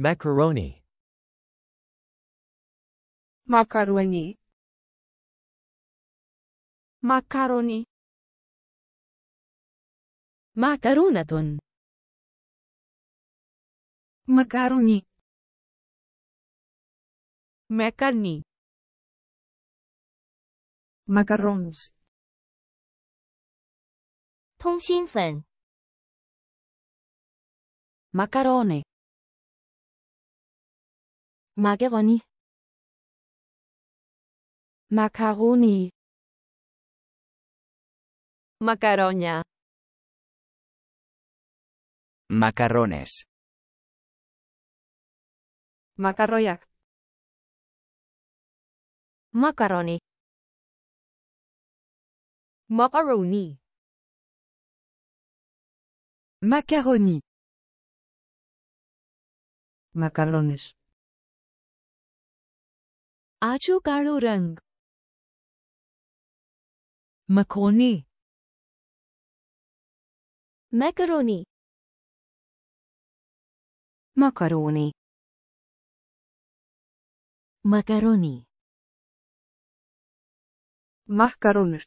Macaroni. Macaroni. Macaroni. معكرونة. Macaroni. Macaroni. Macarons. Macaroni. Macaroni. Macaroni. Macaroña. Macarrones. Makarroiak. Macaroni. Macaroni. Macaroni. Macarrones. આછો કાળો રંગ મખોની મેકરોની મકરોની મકરોની મકરોની મકરોની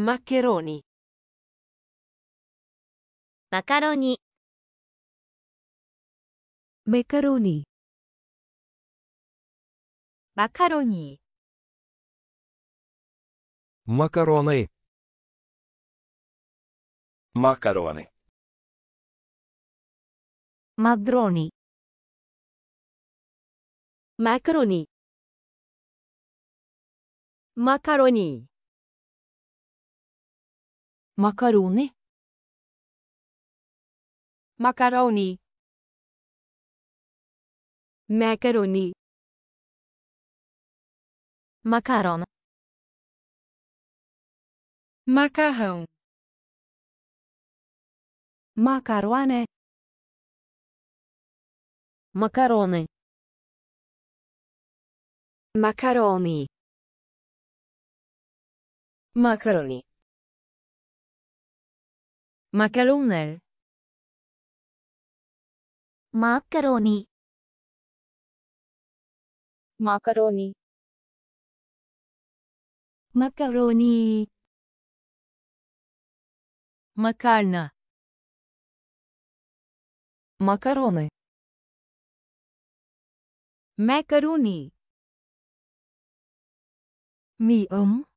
મકરોની મેકરોની Макарони. Макароны. Макароны. Макарони. Макарони. Макарони. Макароны. Макарони. Макарони. Macaron. Macarrão. Macaroane. Macarone. Macaroni. Macaroni. Macaroner. Macaroni. Macaroni. มักกะโรนี макарна макароны macaroni mì ống